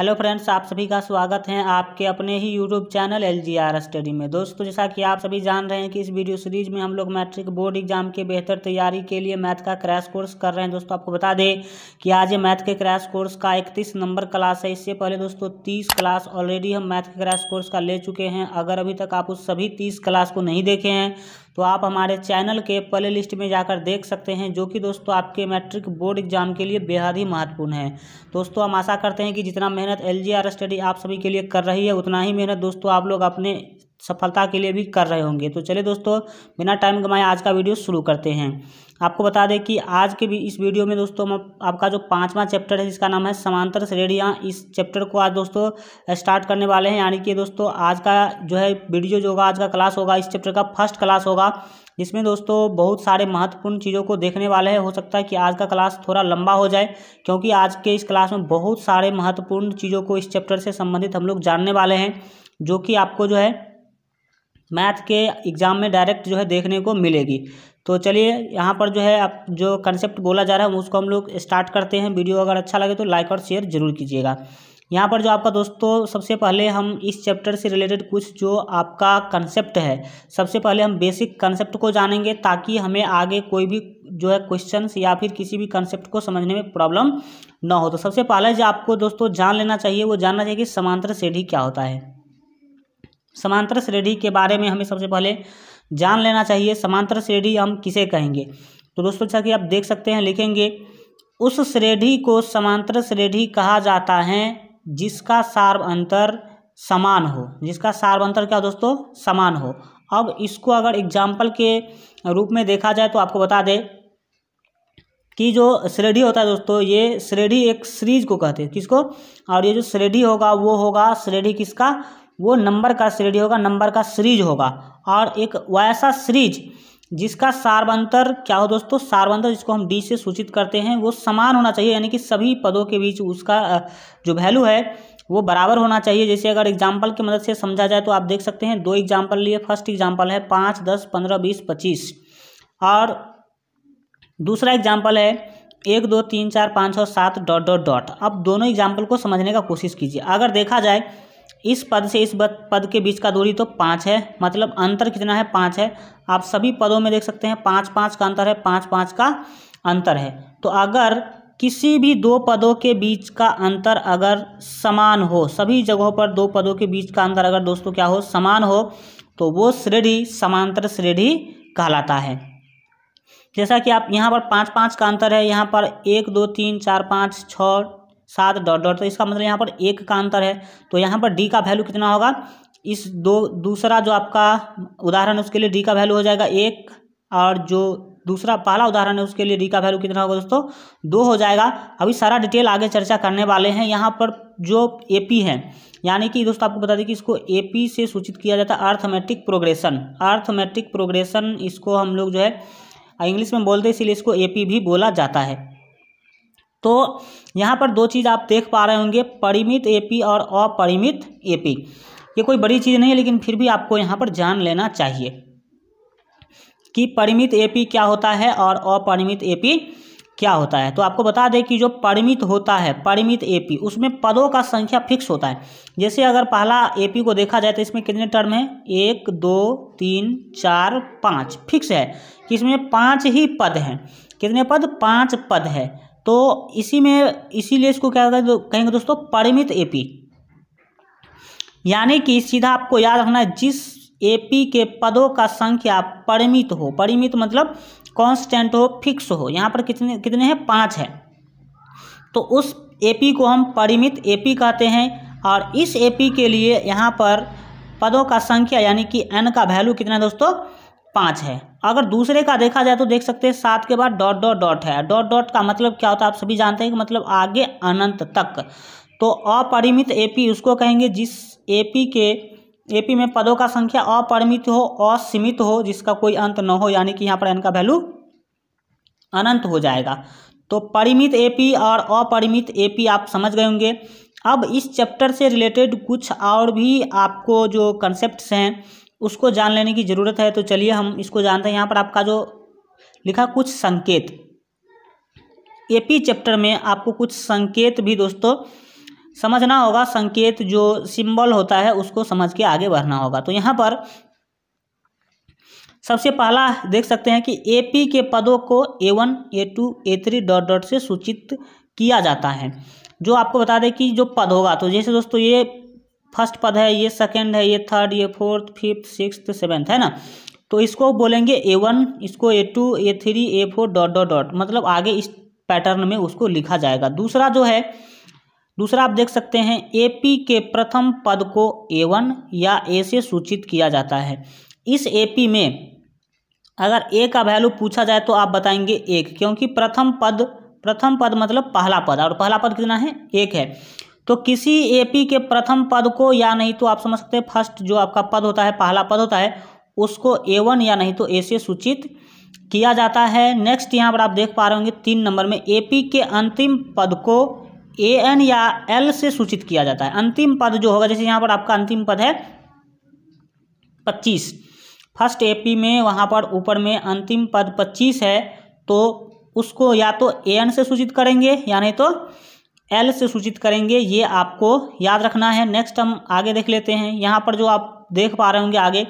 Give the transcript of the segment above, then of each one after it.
hello friends आप सभी का स्वागत है आपके अपने ही YouTube channel L G R study में दोस्तों जैसा कि आप सभी जान रहे हैं कि इस वीडियो सीरीज में हम लोग मैट्रिक बोर्ड एग्जाम के बेहतर तैयारी के लिए मैथ का क्रैश कोर्स कर रहे हैं दोस्तों आपको बता दें कि आज ये मैथ के क्रैश कोर्स का इकतीस नंबर क्लास है इससे पहले दोस्तों तीस क्लास ऑलरेडी हम मैथ के क्रैश कोर्स का ले चुके हैं अगर अभी तक आप उस सभी तीस क्लास को नहीं देखे हैं तो आप हमारे चैनल के प्ले लिस्ट में जाकर देख सकते हैं जो कि दोस्तों आपके मैट्रिक बोर्ड एग्जाम के लिए बेहद ही महत्वपूर्ण है दोस्तों हम आशा करते हैं कि जितना मेहनत एल स्टडी आप सभी के लिए कर रही है उतना ही मेहनत दोस्तों आप लोग अपने सफलता के लिए भी कर रहे होंगे तो चलिए दोस्तों बिना टाइम गमाए आज का वीडियो शुरू करते हैं आपको बता दें कि आज के भी इस वीडियो में दोस्तों हम आपका जो पांचवा चैप्टर है जिसका नाम है समांतर श्रेणियाँ इस चैप्टर को आज दोस्तों स्टार्ट करने वाले हैं यानी कि दोस्तों आज का जो है वीडियो जो होगा आज का क्लास होगा इस चैप्टर का फर्स्ट क्लास होगा जिसमें दोस्तों बहुत सारे महत्वपूर्ण चीज़ों को देखने वाले हैं हो सकता है कि आज का क्लास थोड़ा लंबा हो जाए क्योंकि आज के इस क्लास में बहुत सारे महत्वपूर्ण चीज़ों को इस चैप्टर से संबंधित हम लोग जानने वाले हैं जो कि आपको जो है मैथ के एग्ज़ाम में डायरेक्ट जो है देखने को मिलेगी तो चलिए यहाँ पर जो है आप जो कंसेप्ट बोला जा रहा है उसको हम लोग स्टार्ट करते हैं वीडियो अगर अच्छा लगे तो लाइक और शेयर जरूर कीजिएगा यहाँ पर जो आपका दोस्तों सबसे पहले हम इस चैप्टर से रिलेटेड कुछ जो आपका कंसेप्ट है सबसे पहले हम बेसिक कंसेप्ट को जानेंगे ताकि हमें आगे कोई भी जो है क्वेश्चन या फिर किसी भी कंसेप्ट को समझने में प्रॉब्लम ना हो तो सबसे पहले जो आपको दोस्तों जान लेना चाहिए वो जानना चाहिए कि समांतर श्रेढ़ी क्या होता है समांतर श्रेढ़ी के बारे में हमें सबसे पहले जान लेना चाहिए समांतर श्रेणी हम किसे कहेंगे तो दोस्तों जैसा कि आप देख सकते हैं लिखेंगे उस श्रेणी को समांतर श्रेणी कहा जाता है जिसका सार्व अंतर समान हो जिसका सार्व अंतर क्या दोस्तों समान हो अब इसको अगर एग्जाम्पल के रूप में देखा जाए तो आपको बता दें कि जो श्रेणी होता है दोस्तों ये श्रेणी एक सीरीज को कहते हैं किसको और ये जो श्रेणी होगा वो होगा श्रेणी किसका वो नंबर का श्रेणी होगा नंबर का सीरीज होगा और एक वैसा सीरीज जिसका सार्वंतर क्या हो दोस्तों सार्वंतर जिसको हम डी से सूचित करते हैं वो समान होना चाहिए यानी कि सभी पदों के बीच उसका जो वैल्यू है वो बराबर होना चाहिए जैसे अगर एग्जाम्पल की मदद से समझा जाए तो आप देख सकते हैं दो एग्जाम्पल लिए फर्स्ट एग्जाम्पल है पाँच दस पंद्रह बीस पच्चीस और दूसरा एग्जाम्पल है एक दो तीन चार पाँच छः सात डॉट डॉट डॉट अब दोनों एग्जाम्पल को समझने का कोशिश कीजिए अगर देखा जाए इस पद से इस पद के बीच का दूरी तो पाँच है मतलब अंतर कितना है पाँच है आप सभी पदों में देख सकते हैं पाँच पाँच का अंतर है पाँच पाँच का अंतर है तो अगर किसी भी दो पदों के बीच का अंतर अगर समान हो सभी जगहों पर दो पदों के बीच का अंतर अगर दोस्तों क्या हो समान हो तो वो श्रेणी समांतर श्रेणी कहलाता है जैसा कि आप यहाँ पर पाँच पाँच का अंतर है यहाँ पर एक दो तीन चार पाँच छः सात डॉट डॉट तो इसका मतलब यहाँ पर एक का अंतर है तो यहाँ पर डी का वैल्यू कितना होगा इस दो दूसरा जो आपका उदाहरण उसके लिए डी का वैल्यू हो जाएगा एक और जो दूसरा पहला उदाहरण है उसके लिए डी का वैल्यू कितना होगा दोस्तों दो हो जाएगा अभी सारा डिटेल आगे चर्चा करने वाले हैं यहाँ पर जो ए पी है यानी कि दोस्तों आपको बता दें कि इसको ए पी से सूचित किया जाता है अर्थमेटिक प्रोग्रेशन अर्थमेटिक प्रोग्रेशन इसको हम लोग जो है इंग्लिश में बोलते हैं इसीलिए इसको ए पी भी बोला जाता है तो यहाँ पर दो चीज़ आप देख पा रहे होंगे परिमित एपी और अपरिमित एपी ये कोई बड़ी चीज़ नहीं है लेकिन फिर भी आपको यहाँ पर जान लेना चाहिए कि परिमित एपी क्या होता है और अपरिमित एपी क्या होता है तो आपको बता दें कि जो परिमित होता है परिमित एपी उसमें पदों का संख्या फिक्स होता है जैसे अगर पहला एपी को देखा जाए तो इसमें कितने टर्म है एक दो तीन चार पाँच फिक्स है कि इसमें पाँच ही पद हैं कितने पद पाँच पद है तो इसी में इसीलिए इसको क्या कहेंगे दोस्तों परिमित एपी यानी कि सीधा आपको याद रखना है जिस एपी के पदों का संख्या परिमित हो परिमित मतलब कांस्टेंट हो फिक्स हो यहाँ पर कितने कितने हैं पाँच है तो उस एपी को हम परिमित एपी कहते हैं और इस एपी के लिए यहाँ पर पदों का संख्या यानी कि एन का वैल्यू कितना है दोस्तों पाँच है अगर दूसरे का देखा जाए तो देख सकते हैं सात के बाद डॉट डॉट डॉट है डॉट डॉट का मतलब क्या होता है आप सभी जानते हैं कि मतलब आगे अनंत तक तो अपरिमित एपी उसको कहेंगे जिस एपी के एपी में पदों का संख्या अपरिमित हो असीमित हो जिसका कोई अंत न हो यानी कि यहाँ पर एन का वैल्यू अनंत हो जाएगा तो परिमित एपी और अपरिमित एपी आप समझ गए होंगे अब इस चैप्टर से रिलेटेड कुछ और भी आपको जो कंसेप्ट हैं उसको जान लेने की ज़रूरत है तो चलिए हम इसको जानते हैं यहाँ पर आपका जो लिखा कुछ संकेत एपी चैप्टर में आपको कुछ संकेत भी दोस्तों समझना होगा संकेत जो सिंबल होता है उसको समझ के आगे बढ़ना होगा तो यहाँ पर सबसे पहला देख सकते हैं कि एपी के पदों को A one A two A three dot dot से सूचित किया जाता है जो आपको बता दें कि जो पद होगा तो जैसे दोस्तों ये फर्स्ट पद है ये सेकंड है ये थर्ड ये फोर्थ फिफ्थ सिक्स सेवेंथ है ना तो इसको बोलेंगे ए वन इसको A two A three A four dot dot dot मतलब आगे इस पैटर्न में उसको लिखा जाएगा दूसरा जो है दूसरा आप देख सकते हैं ए पी के प्रथम पद को ए वन या ए से सूचित किया जाता है इस ए पी में अगर ए का वैल्यू पूछा जाए तो आप बताएंगे एक क्योंकि प्रथम पद प्रथम पद मतलब पहला पद और पहला पद कितना है एक है तो किसी एपी के प्रथम पद को या नहीं तो आप समझ सकते हैं फर्स्ट जो आपका पद होता है पहला पद होता है उसको ए वन या नहीं तो ए से सूचित किया जाता है नेक्स्ट यहाँ पर आप देख पा रहे होंगे तीन नंबर में एपी के अंतिम पद को ए एन या एल से सूचित किया जाता है अंतिम पद जो होगा जैसे यहाँ पर आपका अंतिम पद है पच्चीस फर्स्ट पी में वहाँ पर ऊपर में अंतिम पद पच्चीस है तो उसको या तो ए एन से सूचित करेंगे या नहीं तो एल से सूचित करेंगे ये आपको याद रखना है नेक्स्ट हम आगे देख लेते हैं यहाँ पर जो आप देख पा रहे होंगे आगे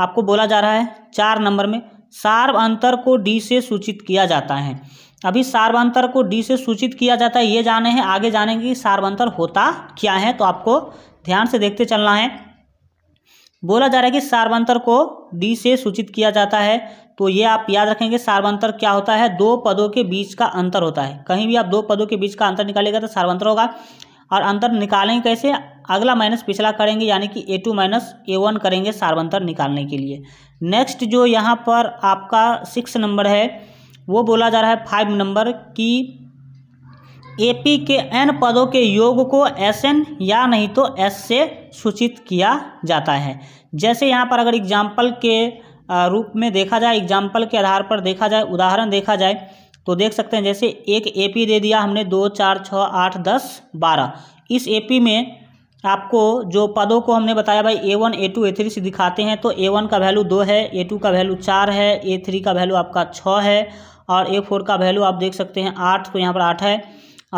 आपको बोला जा रहा है चार नंबर में सार्व अंतर को डी से सूचित किया जाता है अभी अंतर को डी से सूचित किया जाता है ये जाने हैं आगे जानेंगे कि अंतर होता क्या है तो आपको ध्यान से देखते चलना है बोला जा रहा है कि सार्वंतर को डी से सूचित किया जाता है तो ये आप याद रखेंगे सार्वंतर क्या होता है दो पदों के बीच का अंतर होता है कहीं भी आप दो पदों के बीच का अंतर निकालेगा तो सार्वंत्र होगा और अंतर निकालेंगे कैसे अगला माइनस पिछला करेंगे यानी कि A two minus A one करेंगे सार्वंतर निकालने के लिए नेक्स्ट जो यहाँ पर आपका सिक्स नंबर है वो बोला जा रहा है फाइव नंबर कि ए पी के एन पदों के योग को एस एन या नहीं तो एस से सूचित किया जाता है जैसे यहाँ पर अगर एग्जाम्पल के रूप में देखा जाए एग्जाम्पल के आधार पर देखा जाए उदाहरण देखा जाए तो देख सकते हैं जैसे एक एपी दे दिया हमने दो चार छः आठ दस बारह इस एपी में आपको जो पदों को हमने बताया भाई A one A two A three से दिखाते हैं तो ए वन का वैल्यू दो है ए टू का वैल्यू चार है ए थ्री का वैल्यू आपका छः है और ए फोर का वैल्यू आप देख सकते हैं आठ तो यहाँ पर आठ है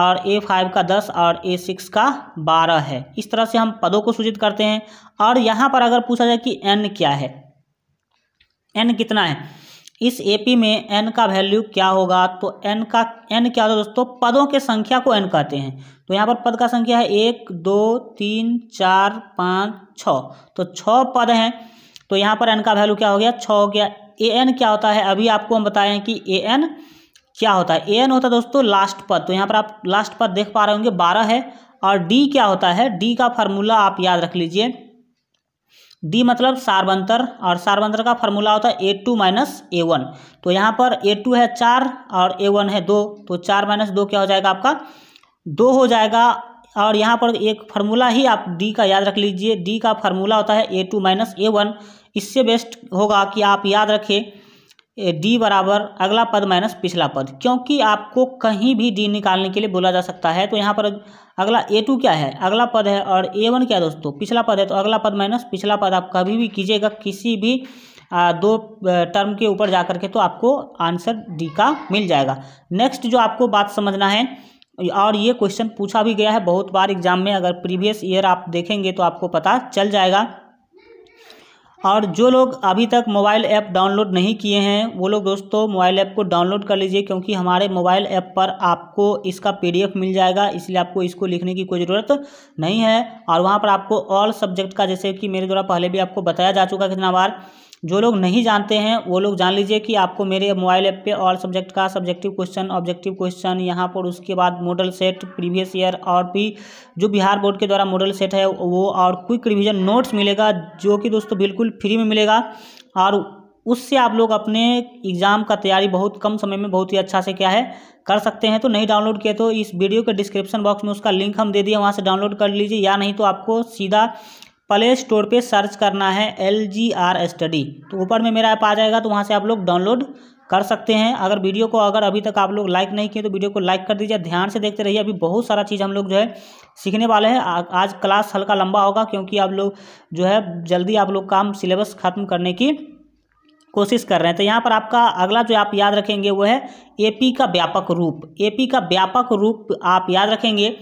और ए फाइव का दस और ए सिक्स का बारह है इस तरह से हम पदों को सूचित करते हैं और यहाँ पर अगर पूछा जाए कि एन क्या है एन कितना है इस एपी में एन का वैल्यू क्या होगा तो एन का एन क्या होता है दोस्तों पदों के संख्या को एन कहते हैं तो यहाँ पर पद का संख्या है एक दो तीन चार पाँच छ तो छः पद हैं तो यहाँ पर एन का वैल्यू क्या हो गया छः हो गया ए एन क्या होता है अभी आपको हम बताएं कि ए एन क्या होता है ए एन होता है दोस्तों लास्ट पद तो यहाँ पर आप लास्ट पद देख पा रहे होंगे बारह है और डी क्या होता है डी का फार्मूला आप याद रख लीजिए डी मतलब सार्वंतर और सार्वंतर का फार्मूला होता है A two minus A one तो यहाँ पर ए टू है चार और ए वन है दो तो चार माइनस दो क्या हो जाएगा आपका दो हो जाएगा और यहाँ पर एक फार्मूला ही आप डी का याद रख लीजिए डी का फार्मूला होता है A two minus A one इससे बेस्ट होगा कि आप याद रखें डी बराबर अगला पद माइनस पिछला पद क्योंकि आपको कहीं भी डी निकालने के लिए बोला जा सकता है तो यहाँ पर अगला ए टू क्या है अगला पद है और ए वन क्या है दोस्तों पिछला पद है तो अगला पद माइनस पिछला पद आप कभी भी कीजिएगा किसी भी दो टर्म के ऊपर जा के तो आपको आंसर डी का मिल जाएगा नेक्स्ट जो आपको बात समझना है और ये क्वेश्चन पूछा भी गया है बहुत बार एग्जाम में अगर प्रीवियस ईयर आप देखेंगे तो आपको पता चल जाएगा और जो लोग अभी तक मोबाइल ऐप डाउनलोड नहीं किए हैं वो लोग दोस्तों मोबाइल ऐप को डाउनलोड कर लीजिए क्योंकि हमारे मोबाइल ऐप पर आपको इसका पीडीएफ मिल जाएगा इसलिए आपको इसको लिखने की कोई ज़रूरत नहीं है और वहाँ पर आपको ऑल सब्जेक्ट का जैसे कि मेरे द्वारा पहले भी आपको बताया जा चुका कितना बार जो लोग नहीं जानते हैं वो लोग जान लीजिए कि आपको मेरे मोबाइल ऐप पे ऑल सब्जेक्ट का सब्जेक्टिव क्वेश्चन ऑब्जेक्टिव क्वेश्चन यहाँ पर उसके बाद मॉडल सेट प्रीवियस ईयर और भी जो बिहार बोर्ड के द्वारा मॉडल सेट है वो और क्विक रिविजन नोट्स मिलेगा जो कि दोस्तों बिल्कुल फ्री में मिलेगा और उससे आप लोग अपने एग्ज़ाम का तैयारी बहुत कम समय में बहुत ही अच्छा से क्या है कर सकते हैं तो नहीं डाउनलोड किए तो इस वीडियो के डिस्क्रिप्शन बॉक्स में उसका लिंक हम दे दिए वहाँ से डाउनलोड कर लीजिए या नहीं तो आपको सीधा प्ले स्टोर पे सर्च करना है एल जी आर स्टडी तो ऊपर में मेरा ऐप आ जाएगा तो वहाँ से आप लोग डाउनलोड कर सकते हैं अगर वीडियो को अगर अभी तक आप लोग लाइक नहीं किए तो वीडियो को लाइक कर दीजिए ध्यान से देखते रहिए अभी बहुत सारा चीज़ हम लोग जो है सीखने वाले हैं आज क्लास हल्का लंबा होगा क्योंकि आप लोग जो है जल्दी आप लोग काम सिलेबस खत्म करने की कोशिश कर रहे हैं तो यहाँ पर आपका अगला जो आप याद रखेंगे वो है एपी का व्यापक रूप एपी का व्यापक रूप आप याद रखेंगे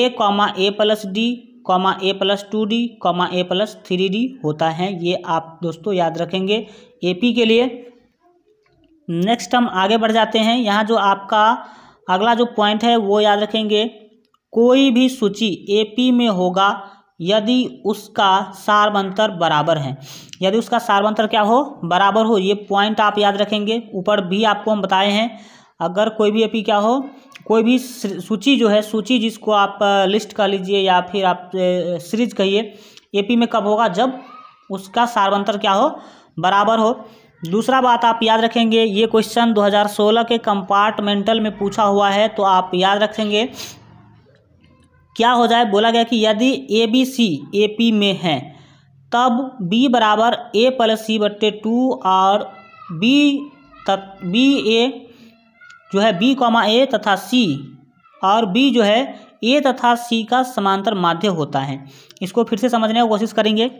A comma A plus D comma A plus two D comma A plus three D होता है ये आप दोस्तों याद रखेंगे ए पी के लिए नेक्स्ट हम आगे बढ़ जाते हैं यहाँ जो आपका अगला जो पॉइंट है वो याद रखेंगे कोई भी सूची ए पी में होगा यदि उसका सार्वंतर बराबर है यदि उसका सार्वंतर क्या हो बराबर हो ये पॉइंट आप याद रखेंगे ऊपर भी आपको हम बताए हैं अगर कोई भी ए पी क्या हो कोई भी सूची जो है सूची जिसको आप लिस्ट कह लीजिए या फिर आप सीरीज कहिए एपी में कब होगा जब उसका सार्वंत्र क्या हो बराबर हो दूसरा बात आप याद रखेंगे ये क्वेश्चन 2016 के कंपार्टमेंटल में पूछा हुआ है तो आप याद रखेंगे क्या हो जाए बोला गया कि यदि A B C A P में है तब बी बराबर ए प्लस सी बट्टे टू और बी तक बी ए जो है बी कॉमा ए तथा सी और बी जो है ए तथा सी का समांतर माध्य होता है इसको फिर से समझने की कोशिश करेंगे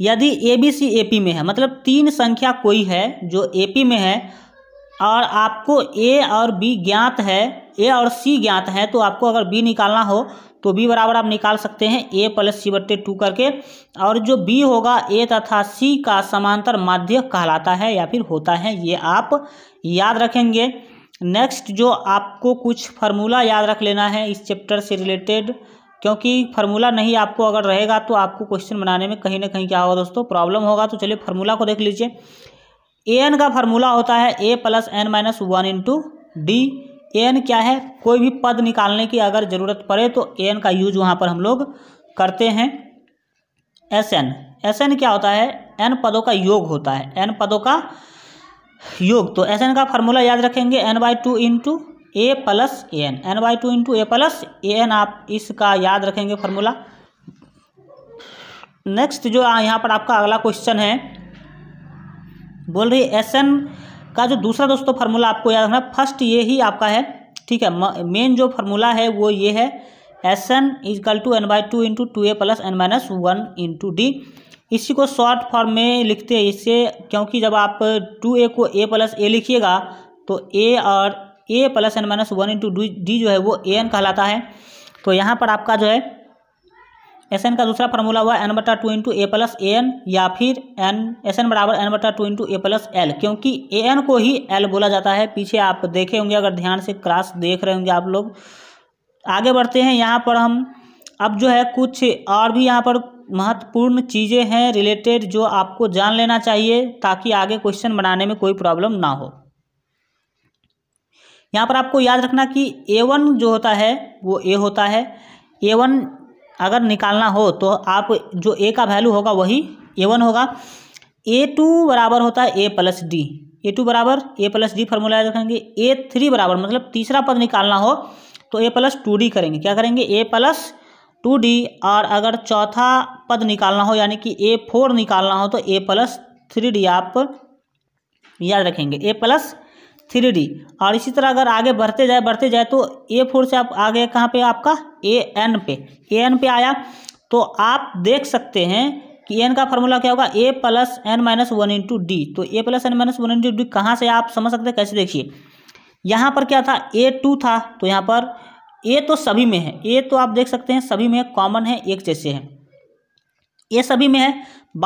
यदि A B C A P में है मतलब तीन संख्या कोई है जो ए पी में है और आपको ए और बी ज्ञात है ए और सी ज्ञात है तो आपको अगर बी निकालना हो तो बी बराबर आप निकाल सकते हैं ए प्लस सी बट्टे टू करके और जो बी होगा ए तथा सी का समांतर माध्य कहलाता है या फिर होता है ये आप याद रखेंगे नेक्स्ट जो आपको कुछ फार्मूला याद रख लेना है इस चैप्टर से रिलेटेड क्योंकि फार्मूला नहीं आपको अगर रहेगा तो आपको क्वेश्चन बनाने में कहीं ना कहीं क्या होगा दोस्तों प्रॉब्लम होगा तो चलिए फार्मूला को देख लीजिए ए एन का फार्मूला होता है A plus N minus one into D N क्या है कोई भी पद निकालने की अगर ज़रूरत पड़े तो एन का यूज वहाँ पर हम लोग करते हैं एस एन एस एन क्या होता है एन पदों का योग होता है एन पदों का योग तो एस एन का फॉर्मूला याद रखेंगे N by two into A plus A N N by two into A plus A N आप इसका याद रखेंगे फार्मूला नेक्स्ट जो यहाँ पर आपका अगला क्वेश्चन है बोल रही एस एन का जो दूसरा दोस्तों तो फार्मूला आपको याद रखना फर्स्ट ये ही आपका है ठीक है मेन जो फार्मूला है वो ये है S N equal two N by two into two A plus N minus one into D इसी को शॉर्ट फॉर्म में लिखते हैं इससे क्योंकि जब आप टू ए को ए प्लस ए लिखिएगा तो ए और A plus N minus one into D जो है वो ए एन कहलाता है तो यहाँ पर आपका जो है एस एन का दूसरा फार्मूला हुआ एन बटा two into A plus A N या फिर एन एस एन बराबर एन बटा two into A plus L क्योंकि ए एन को ही एल बोला जाता है पीछे आप देखे होंगे अगर ध्यान से क्लास देख रहे होंगे आप लोग आगे बढ़ते हैं यहाँ पर हम अब जो है कुछ और भी यहाँ पर महत्वपूर्ण चीज़ें हैं रिलेटेड जो आपको जान लेना चाहिए ताकि आगे क्वेश्चन बनाने में कोई प्रॉब्लम ना हो यहाँ पर आपको याद रखना कि ए वन जो होता है वो ए होता है ए वन अगर निकालना हो तो आप जो ए का वैल्यू होगा वही ए वन होगा ए टू बराबर होता है A plus D A two बराबर ए प्लस डी फार्मूला याद रखेंगे ए थ्री बराबर मतलब तीसरा पद निकालना हो तो ए प्लस टू डी करेंगे क्या करेंगे ए प्लस टू डी और अगर चौथा पद निकालना हो यानी कि ए फोर निकालना हो तो ए प्लस थ्री डी आप याद रखेंगे ए प्लस थ्री डी और इसी तरह अगर आगे बढ़ते जाए बढ़ते जाए तो ए फोर से आप आगे कहाँ पे आपका ए एन पे ए एन पे आया तो आप देख सकते हैं कि एन का फॉर्मूला क्या होगा A plus N minus one into D तो A plus N minus one into D कहाँ से आप समझ सकते हैं कैसे देखिए यहाँ पर क्या था ए टू था तो यहाँ पर ए तो सभी में है ए तो आप देख सकते हैं सभी में कॉमन है एक जैसे है ए सभी में है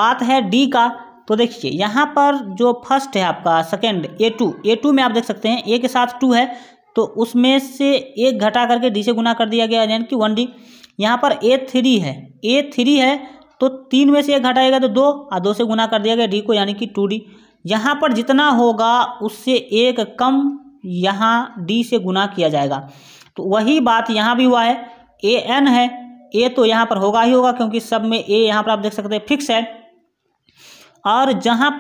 बात है डी का तो देखिए यहाँ पर जो फर्स्ट है आपका second A two A two में आप देख सकते हैं ए के साथ टू है तो उसमें से एक घटा करके डी से गुना कर दिया गया यानी कि वन डी यहाँ पर ए थ्री है ए थ्री है तो तीन में से एक घटाएगा तो दो और दो से गुना कर दिया गया डी को यानी कि टू डी यहाँ पर जितना होगा उससे एक कम यहाँ डी से गुना किया जाएगा तो वही बात यहाँ भी हुआ है ए एन है ए तो यहाँ पर होगा ही होगा क्योंकि सब में ए यहाँ पर आप देख सकते हैं फिक्स है और जहाँ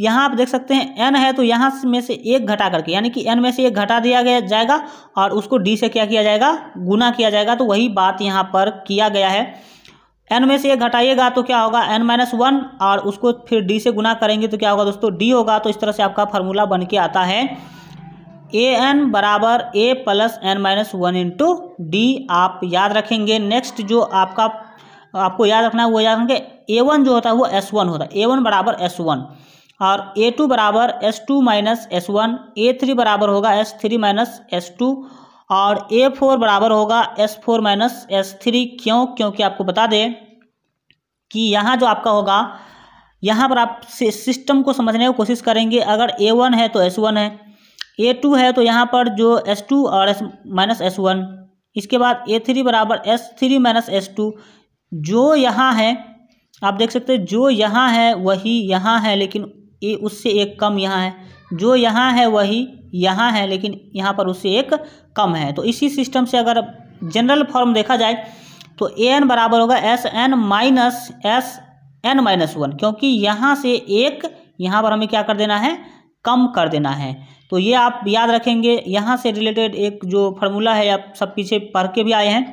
यहाँ आप देख सकते हैं एन है तो यहाँ में से एक घटा करके यानी कि एन में से एक घटा दिया गया जाएगा और उसको डी से क्या किया जाएगा गुना किया जाएगा तो वही बात यहाँ पर किया गया है एन में से एक घटाइएगा तो क्या होगा एन माइनस वन और उसको फिर डी से गुना करेंगे तो क्या होगा दोस्तों डी होगा तो इस तरह से आपका फार्मूला बन के आता है ए एन बराबर A plus N minus one into D आप याद रखेंगे नेक्स्ट जो आपका आपको याद रखना है वो याद रखेंगे ए वन जो होता है वो एस वन होता है ए वन बराबर एस वन और ए टू बराबर S two minus S one A three बराबर होगा S three minus S two और ए फोर बराबर होगा S four minus S three क्यों क्योंकि आपको बता दें कि यहाँ जो आपका होगा यहाँ पर आप सिस्टम को समझने की कोशिश करेंगे अगर ए वन है तो एस वन है ए टू है तो यहाँ पर जो एस टू और एस माइनस एस वन इसके बाद ए थ्री बराबर S three minus S two जो यहाँ है आप देख सकते हैं जो यहाँ है वही यहाँ है लेकिन ये उससे एक कम यहाँ है जो यहाँ है वही यहाँ है लेकिन यहाँ पर उससे एक कम है तो इसी सिस्टम से अगर जनरल फॉर्म देखा जाए तो ए एन बराबर होगा S N minus S N minus one क्योंकि यहाँ से एक यहाँ पर हमें क्या कर देना है कम कर देना है तो ये आप याद रखेंगे यहाँ से रिलेटेड एक जो फार्मूला है आप सब पीछे पढ़ के भी आए हैं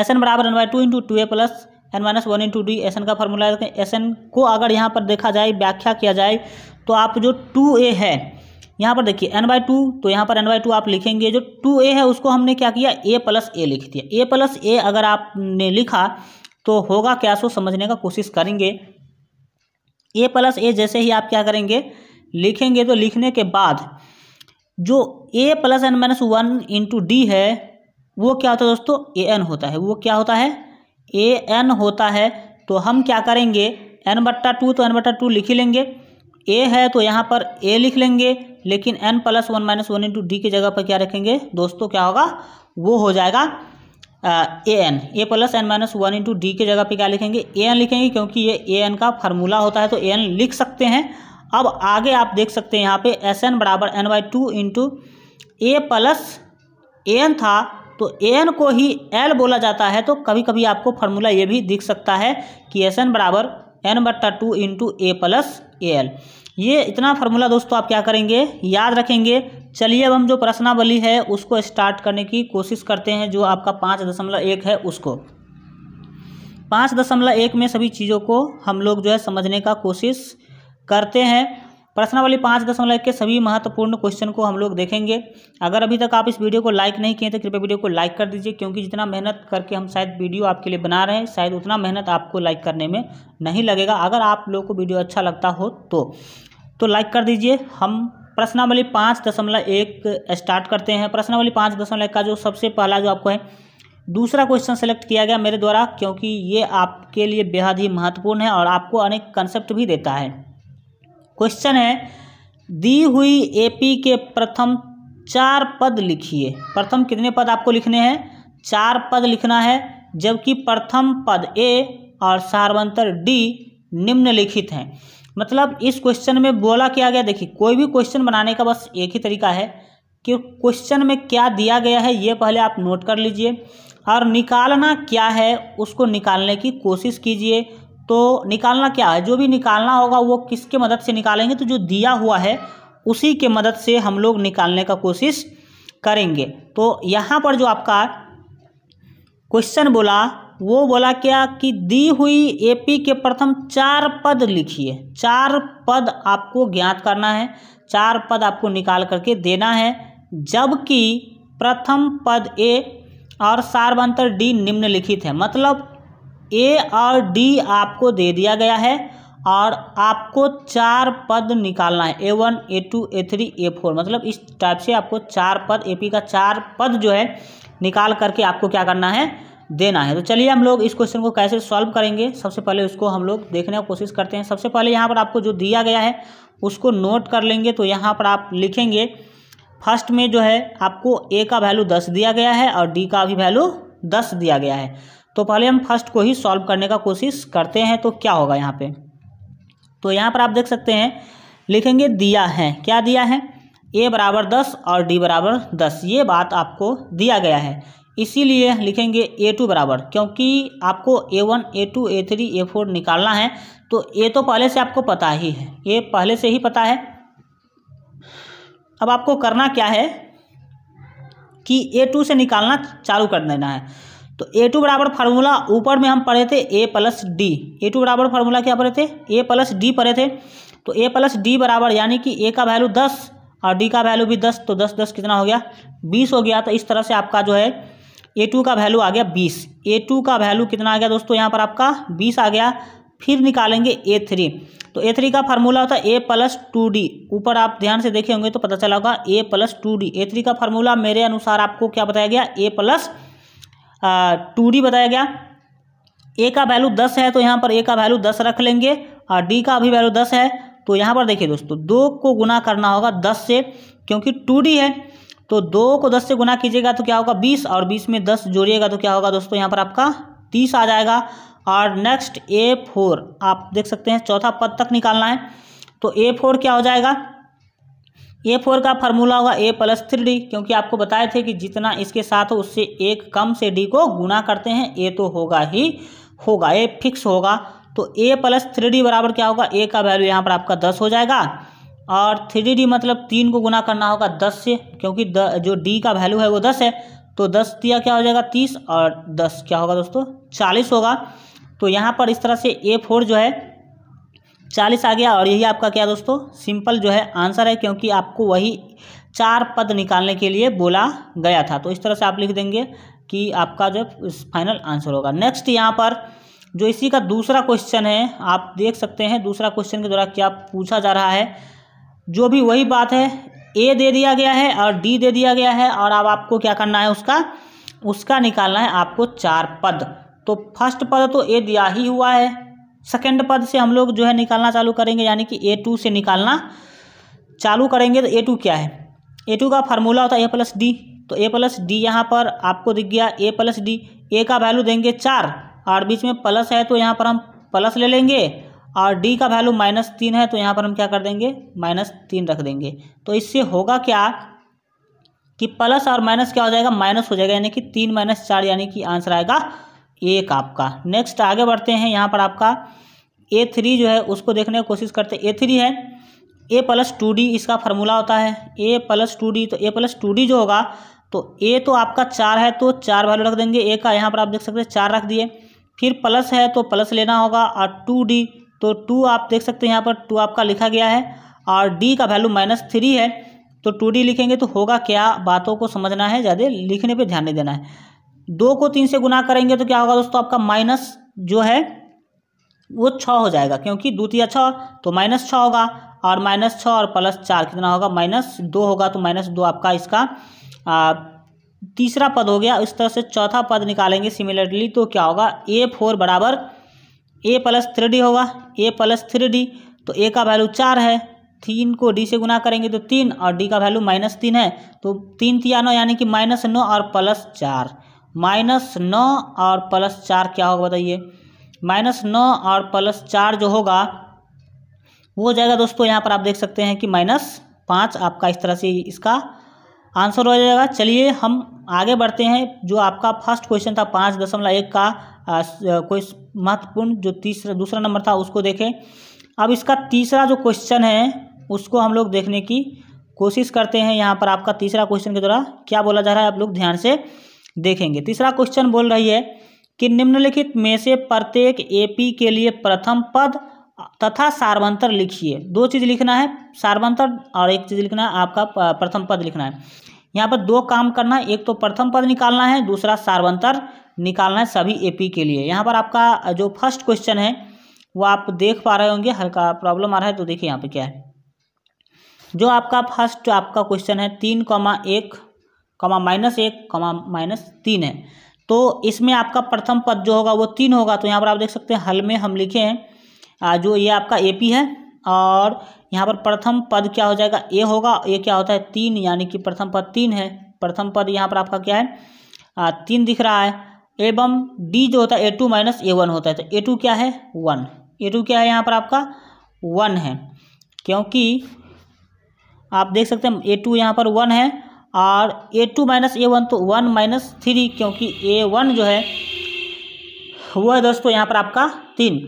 एस एन बराबर N by two into two A plus N minus one into D S N का फॉर्मूला है एस एन को अगर यहाँ पर देखा जाए व्याख्या किया जाए तो आप जो टू ए है यहाँ पर देखिए एन बाई टू तो यहाँ पर एन बाई टू आप लिखेंगे जो टू ए है उसको हमने क्या किया ए प्लस ए लिख दिया ए प्लस ए अगर आपने लिखा तो होगा क्या सो समझने का कोशिश करेंगे ए प्लस ए जैसे ही आप क्या करेंगे लिखेंगे तो लिखने के बाद जो A plus N minus one into D है वो क्या होता है दोस्तों ए एन होता है वो क्या होता है ए एन होता है तो हम क्या करेंगे एन बट्टा टू तो एन बट्टा टू लिख ही लेंगे ए है तो यहाँ पर ए लिख लेंगे लेकिन N plus one minus one into D की जगह पर क्या रखेंगे दोस्तों क्या होगा वो हो जाएगा A N A plus N minus one into D की जगह पर क्या लिखेंगे ए एन लिखेंगे क्योंकि ये ए एन का फार्मूला होता है तो ए एन लिख सकते हैं अब आगे आप देख सकते हैं यहाँ पे एस एन बराबर N by two into A plus A N था तो एन को ही एल बोला जाता है तो कभी कभी आपको फार्मूला ये भी दिख सकता है कि एस एन बराबर एन बट्टा two into A plus A L ये इतना फार्मूला दोस्तों आप क्या करेंगे याद रखेंगे चलिए अब हम जो प्रश्नावली है उसको स्टार्ट करने की कोशिश करते हैं जो आपका पाँच दशमलव एक है उसको पाँच दशमलव एक में सभी चीज़ों को हम लोग जो है समझने का कोशिश करते हैं प्रश्नावली पाँच दशमलव के सभी महत्वपूर्ण क्वेश्चन को हम लोग देखेंगे अगर अभी तक आप इस वीडियो को लाइक नहीं किए तो कृपया वीडियो को लाइक कर दीजिए क्योंकि जितना मेहनत करके हम शायद वीडियो आपके लिए बना रहे हैं शायद उतना मेहनत आपको लाइक करने में नहीं लगेगा अगर आप लोग को वीडियो अच्छा लगता हो तो, तो लाइक कर दीजिए हम प्रश्नावली पाँच दशमलव एक स्टार्ट करते हैं प्रश्नावली पाँच दशमलव का जो सबसे पहला जो आपको है दूसरा क्वेश्चन सेलेक्ट किया गया मेरे द्वारा क्योंकि ये आपके लिए बेहद ही महत्वपूर्ण है और आपको अनेक कंसेप्ट भी देता है क्वेश्चन है दी हुई एपी के प्रथम चार पद लिखिए प्रथम कितने पद आपको लिखने हैं चार पद लिखना है जबकि प्रथम पद ए और सार्वंतर डी निम्नलिखित हैं मतलब इस क्वेश्चन में बोला क्या गया देखिए कोई भी क्वेश्चन बनाने का बस एक ही तरीका है कि क्वेश्चन में क्या दिया गया है ये पहले आप नोट कर लीजिए और निकालना क्या है उसको निकालने की कोशिश कीजिए तो निकालना क्या है जो भी निकालना होगा वो किसके मदद से निकालेंगे तो जो दिया हुआ है उसी के मदद से हम लोग निकालने का कोशिश करेंगे तो यहाँ पर जो आपका क्वेश्चन बोला वो बोला क्या कि दी हुई एपी के प्रथम चार पद लिखिए चार पद आपको ज्ञात करना है चार पद आपको निकाल करके देना है जबकि प्रथम पद ए और सार्वंतर डी निम्नलिखित है मतलब ए और डी आपको दे दिया गया है और आपको चार पद निकालना है A one A two A three A four मतलब इस टाइप से आपको चार पद ए पी का चार पद जो है निकाल करके आपको क्या करना है देना है तो चलिए हम लोग इस क्वेश्चन को कैसे सॉल्व करेंगे सबसे पहले उसको हम लोग देखने की कोशिश करते हैं सबसे पहले यहाँ पर आपको जो दिया गया है उसको नोट कर लेंगे तो यहाँ पर आप लिखेंगे फर्स्ट में जो है आपको ए का वैल्यू दस दिया गया है और डी का भी वैल्यू दस दिया गया है तो पहले हम फर्स्ट को ही सॉल्व करने का कोशिश करते हैं तो क्या होगा यहाँ पे तो यहाँ पर आप देख सकते हैं लिखेंगे दिया है क्या दिया है ए बराबर दस और डी बराबर दस ये बात आपको दिया गया है इसीलिए लिखेंगे ए टू बराबर क्योंकि आपको A one A two A three A four निकालना है तो ए तो पहले से आपको पता ही है ये पहले से ही पता है अब आपको करना क्या है कि ए टू से निकालना चालू कर देना है तो ए टू बराबर फार्मूला ऊपर में हम पढ़े थे A plus D A two बराबर फार्मूला क्या पढ़े थे ए प्लस डी पढ़े थे तो ए प्लस डी बराबर यानी कि ए का वैल्यू दस और डी का वैल्यू भी दस तो दस दस कितना हो गया बीस हो गया तो इस तरह से आपका जो है ए टू का वैल्यू आ गया बीस ए टू का वैल्यू कितना आ गया दोस्तों यहाँ पर आपका बीस आ गया फिर निकालेंगे ए थ्री तो ए थ्री का फार्मूला होता है ए प्लस टू डी ऊपर आप ध्यान से देखे होंगे तो पता चला होगा A plus two D A three का फार्मूला मेरे अनुसार आपको क्या बताया गया ए प्लस टू डी बताया गया ए का वैल्यू दस है तो यहाँ पर ए का वैल्यू दस रख लेंगे और डी का भी वैल्यू दस है तो यहाँ पर देखिए दोस्तों दो को गुना करना होगा दस से क्योंकि टू डी है तो दो को दस से गुना कीजिएगा तो क्या होगा बीस और बीस में दस जोड़िएगा तो क्या होगा दोस्तों यहाँ पर आपका तीस आ जाएगा और नेक्स्ट ए फोर आप देख सकते हैं चौथा पद तक निकालना है तो ए फोर क्या हो जाएगा ए फोर का फार्मूला होगा ए प्लस थ्री डी क्योंकि आपको बताए थे कि जितना इसके साथ हो उससे एक कम से डी को गुना करते हैं ए तो होगा ही होगा ए फिक्स होगा तो ए प्लस थ्री डी बराबर क्या होगा ए का वैल्यू यहाँ पर आपका दस हो जाएगा और थ्री डी मतलब तीन को गुना करना होगा दस से क्योंकि द, जो डी का वैल्यू है वो दस है तो दस दिया क्या हो जाएगा तीस और दस क्या होगा दोस्तों चालीस होगा तो यहाँ पर इस तरह से ए फोर जो है चालीस आ गया और यही आपका क्या दोस्तों सिंपल जो है आंसर है क्योंकि आपको वही चार पद निकालने के लिए बोला गया था तो इस तरह से आप लिख देंगे कि आपका जो फाइनल आंसर होगा नेक्स्ट यहाँ पर जो इसी का दूसरा क्वेश्चन है आप देख सकते हैं दूसरा क्वेश्चन के द्वारा क्या पूछा जा रहा है जो भी वही बात है ए दे दिया गया है और डी दे दिया गया है और अब आपको क्या करना है उसका उसका निकालना है आपको चार पद तो फर्स्ट पद तो ए दिया ही हुआ है सेकेंड पद से हम लोग जो है निकालना चालू करेंगे यानी कि ए टू से निकालना चालू करेंगे तो ए टू क्या है ए टू का फार्मूला होता है ए प्लस डी तो ए प्लस डी यहाँ पर आपको दिख गया ए प्लस डी ए का वैल्यू देंगे चार और बीच में प्लस है तो यहाँ पर हम प्लस ले लेंगे और डी का वैल्यू माइनस तीन है तो यहाँ पर हम क्या कर देंगे माइनस तीन रख देंगे तो इससे होगा क्या कि प्लस और माइनस क्या हो जाएगा माइनस हो जाएगा यानी कि तीन माइनस चार यानी कि आंसर आएगा एक आपका नेक्स्ट आगे बढ़ते हैं यहाँ पर आपका ए थ्री जो है उसको देखने की कोशिश करते ए थ्री है ए प्लस टू डी इसका फार्मूला होता है ए प्लस टू डी तो ए प्लस टू डी जो होगा तो ए तो आपका चार है तो चार वैल्यू रख देंगे ए का यहाँ पर आप देख सकते हैं चार रख दिए फिर प्लस है तो प्लस लेना होगा और टू डी तो टू आप देख सकते हैं यहाँ पर टू आपका लिखा गया है और डी का वैल्यू माइनस थ्री है तो टू डी लिखेंगे तो होगा क्या बातों को समझना है ज़्यादा लिखने पे ध्यान नहीं देना है दो को तीन से गुना करेंगे तो क्या होगा दोस्तों आपका माइनस जो है वो छः हो जाएगा क्योंकि द्वितीय छः तो माइनस छः तो होगा और माइनस छ और प्लस चार कितना होगा माइनस दो होगा तो माइनस दो आपका इसका आ, तीसरा पद हो गया इस तरह से चौथा पद निकालेंगे सिमिलरली तो क्या होगा ए फोर बराबर ए प्लस थ्री डी होगा ए प्लस थ्री डी तो ए का वैल्यू चार है तीन को डी से गुना करेंगे तो तीन और डी का वैल्यू माइनस तीन है तो तीन तिया नौ यानी कि माइनस नौ और प्लस चार माइनस नौ और प्लस चार क्या होगा बताइए माइनस नौ और प्लस चार जो होगा वो हो जाएगा दोस्तों यहाँ पर आप देख सकते हैं कि माइनस पाँच आपका इस तरह से इसका आंसर हो जाएगा चलिए हम आगे बढ़ते हैं जो आपका फर्स्ट क्वेश्चन था पाँच दशमलव एक का कोई महत्वपूर्ण जो तीसरा दूसरा नंबर था उसको देखें अब इसका तीसरा जो क्वेश्चन है उसको हम लोग देखने की कोशिश करते हैं यहाँ पर आपका तीसरा क्वेश्चन के द्वारा क्या बोला जा रहा है आप लोग ध्यान से देखेंगे तीसरा क्वेश्चन बोल रही है कि निम्नलिखित में से प्रत्येक एपी के लिए प्रथम पद तथा सार्वंतर लिखिए दो चीज़ लिखना है सार्वंतर और एक चीज़ लिखना है आपका प्रथम पद लिखना है यहाँ पर दो काम करना है एक तो प्रथम पद निकालना है दूसरा सार्वंतर निकालना है सभी एपी के लिए यहाँ पर आपका जो फर्स्ट क्वेश्चन है वो आप देख पा रहे होंगे हल्का प्रॉब्लम आ रहा है तो देखिए यहाँ पे क्या है जो आपका फर्स्ट आपका क्वेश्चन है तीन कॉमा एक कमा माइनस एक कमा माइनस तीन है तो इसमें आपका प्रथम पद जो होगा वो तीन होगा तो यहाँ पर आप देख सकते हैं हल में हम लिखे हैं जो ये आपका ए पी है और यहाँ पर प्रथम पद क्या हो जाएगा ए होगा ये क्या होता है तीन यानी कि प्रथम पद तीन है प्रथम पद यहाँ पर आपका क्या है आ, तीन दिख रहा है एवं डी जो होता है A two minus A one होता है तो ए टू क्या है वन ए टू क्या है यहाँ पर आपका वन है क्योंकि आप देख सकते हैं ए टू यहाँ पर वन है और A two minus A one तो वन माइनस थ्री क्योंकि ए वन जो है वो है दोस्तों यहाँ पर आपका तीन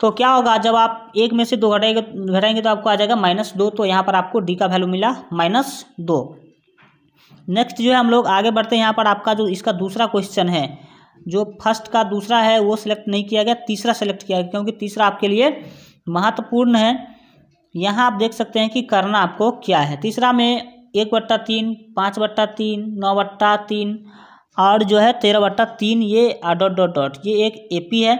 तो क्या होगा जब आप एक में से दो घटाएंगे घटाएंगे तो आपको आ जाएगा माइनस दो तो यहाँ पर आपको डी का वैल्यू मिला माइनस दो नेक्स्ट जो है हम लोग आगे बढ़ते हैं यहाँ पर आपका जो इसका दूसरा क्वेश्चन है जो फर्स्ट का दूसरा है वो सिलेक्ट नहीं किया गया तीसरा सिलेक्ट किया गया क्योंकि तीसरा आपके लिए महत्वपूर्ण है यहाँ आप देख सकते हैं कि करना आपको क्या है तीसरा में एक बट्टा तीन पाँच बट्टा तीन नौ बट्टा तीन और जो है तेरह बट्टा तीन ये डॉट डॉट डॉट ये एक एपी है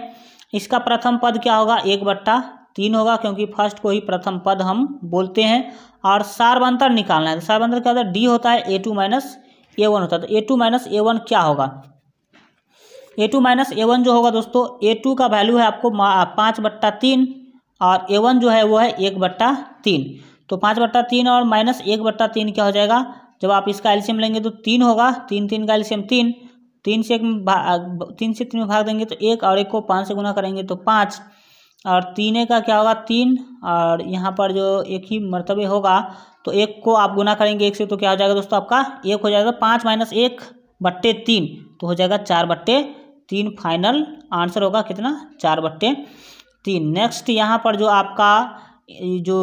इसका प्रथम पद क्या होगा एक बट्टा तीन होगा क्योंकि फर्स्ट को ही प्रथम पद हम बोलते हैं और सार्वंतर निकालना है सार्वंतर क्या मतलब होता है डी होता है A two minus A one होता है तो A two minus A one क्या होगा A two minus A one जो होगा दोस्तों ए टू का वैल्यू है आपको पाँच बट्टा तीन और ए वन जो है वो है एक बट्टा तीन तो पाँच बट्टा तीन और माइनस एक बट्टा तीन क्या हो जाएगा जब आप इसका एल्शियम लेंगे तो तीन होगा तीन तीन का एल्शियम तीन तीन से एक में भाग तीन से तीन में भाग देंगे तो एक और एक को पाँच से गुना करेंगे तो पाँच और तीन का क्या होगा तीन और यहाँ पर जो एक ही मरतबे होगा तो एक को आप गुना करेंगे एक से तो क्या हो जाएगा दोस्तों आपका एक हो जाएगा पाँच माइनस एक बट्टे तीन तो हो जाएगा चार बट्टे तीन फाइनल आंसर होगा कितना चार बट्टे तीन नेक्स्ट यहाँ पर जो आपका जो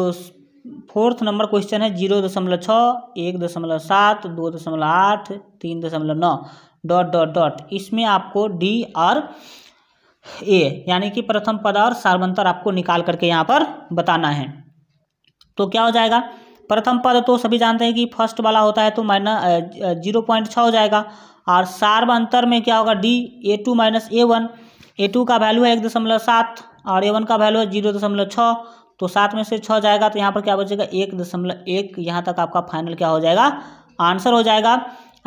फोर्थ नंबर क्वेश्चन है जीरो दशमलव छः एक दशमलव सात दो दशमलव आठ तीन दशमलव नौ डॉट डॉट डॉट इसमें आपको डी और ए यानी कि प्रथम पद और सार्वंतर आपको निकाल करके यहाँ पर बताना है तो क्या हो जाएगा प्रथम पद तो सभी जानते हैं कि फर्स्ट वाला होता है तो माइनस जीरो पॉइंट छः हो जाएगा और सार्व अंतर में क्या होगा D A two minus A one A two का वैल्यू है एक दशमलव सात और ए वन का वैल्यू है जीरो दशमलव छः तो सात में से छः जाएगा तो यहाँ पर क्या बचेगा एक दशमलव एक यहाँ तक आपका फाइनल क्या हो जाएगा आंसर हो जाएगा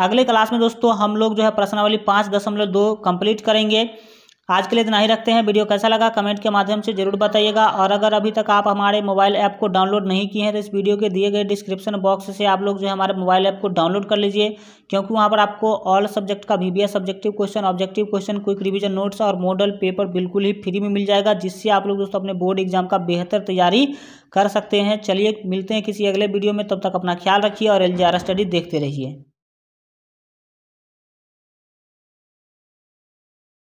अगले क्लास में दोस्तों हम लोग जो है प्रश्नावली पाँच दशमलव दो कंप्लीट करेंगे आज के लिए इतना ही रखते हैं वीडियो कैसा लगा कमेंट के माध्यम से जरूर बताइएगा और अगर अभी तक आप हमारे मोबाइल ऐप को डाउनलोड नहीं किए हैं तो इस वीडियो के दिए गए डिस्क्रिप्शन बॉक्स से आप लोग जो है हमारे मोबाइल ऐप को डाउनलोड कर लीजिए क्योंकि वहाँ पर आपको ऑल सब्जेक्ट का वी subjective question objective question quick revision notes और मॉडल पेपर बिल्कुल ही फ्री में मिल जाएगा जिससे आप लोग दोस्तों अपने बोर्ड एग्जाम का बेहतर तैयारी कर सकते हैं चलिए मिलते हैं किसी अगले वीडियो में तब तक अपना ख्याल रखिए और एल स्टडी देखते रहिए